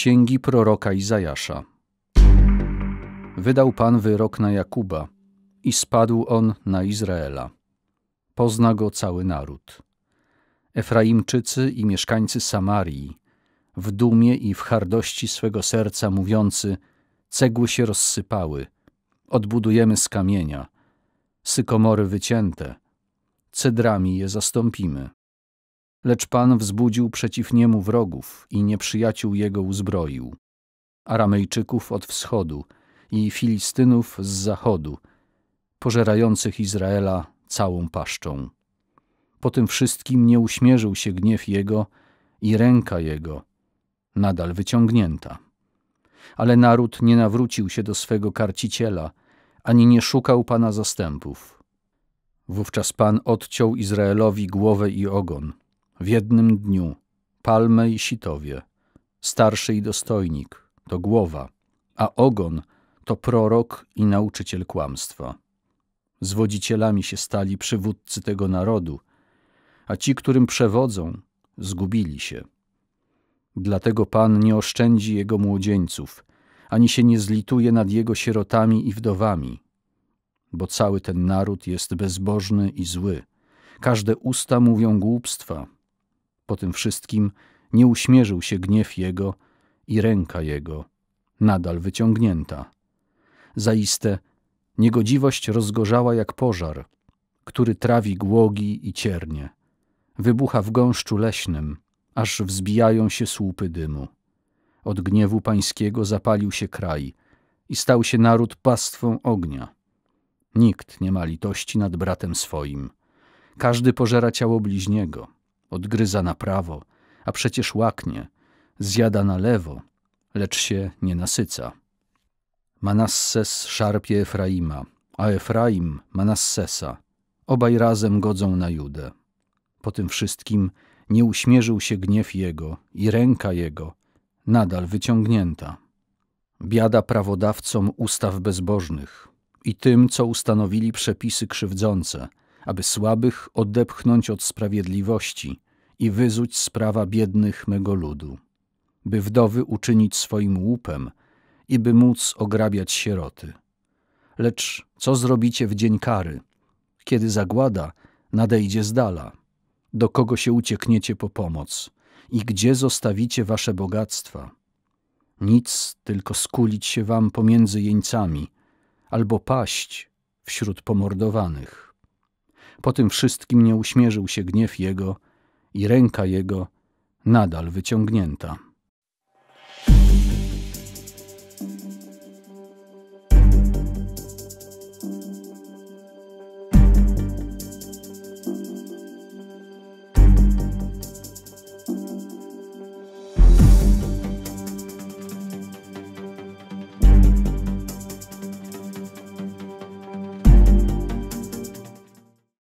księgi proroka Izajasza. Wydał Pan wyrok na Jakuba i spadł on na Izraela. Pozna go cały naród. Efraimczycy i mieszkańcy Samarii, w dumie i w hardości swego serca mówiący, cegły się rozsypały, odbudujemy z kamienia, sykomory wycięte, cedrami je zastąpimy. Lecz Pan wzbudził przeciw niemu wrogów i nieprzyjaciół jego uzbroił. Aramejczyków od wschodu i Filistynów z zachodu, pożerających Izraela całą paszczą. Po tym wszystkim nie uśmierzył się gniew jego i ręka jego, nadal wyciągnięta. Ale naród nie nawrócił się do swego karciciela, ani nie szukał Pana zastępów. Wówczas Pan odciął Izraelowi głowę i ogon, w jednym dniu, palmę i sitowie. Starszy i dostojnik to głowa, a ogon to prorok i nauczyciel kłamstwa. Zwodzicielami się stali przywódcy tego narodu, a ci, którym przewodzą, zgubili się. Dlatego Pan nie oszczędzi jego młodzieńców, ani się nie zlituje nad jego sierotami i wdowami, bo cały ten naród jest bezbożny i zły. Każde usta mówią głupstwa, po tym wszystkim nie uśmierzył się gniew jego i ręka jego, nadal wyciągnięta. Zaiste, niegodziwość rozgorzała jak pożar, który trawi głogi i ciernie. Wybucha w gąszczu leśnym, aż wzbijają się słupy dymu. Od gniewu pańskiego zapalił się kraj i stał się naród pastwą ognia. Nikt nie ma litości nad bratem swoim. Każdy pożera ciało bliźniego odgryza na prawo, a przecież łaknie, zjada na lewo, lecz się nie nasyca. Manasses szarpie Efraima, a Efraim Manassesa. Obaj razem godzą na Judę. Po tym wszystkim nie uśmierzył się gniew jego i ręka jego, nadal wyciągnięta. Biada prawodawcom ustaw bezbożnych i tym, co ustanowili przepisy krzywdzące – aby słabych odepchnąć od sprawiedliwości i wyzuć z prawa biednych mego ludu, by wdowy uczynić swoim łupem i by móc ograbiać sieroty. Lecz co zrobicie w dzień kary, kiedy zagłada nadejdzie z dala? Do kogo się uciekniecie po pomoc i gdzie zostawicie wasze bogactwa? Nic, tylko skulić się wam pomiędzy jeńcami albo paść wśród pomordowanych. Po tym wszystkim nie uśmierzył się gniew jego i ręka jego nadal wyciągnięta.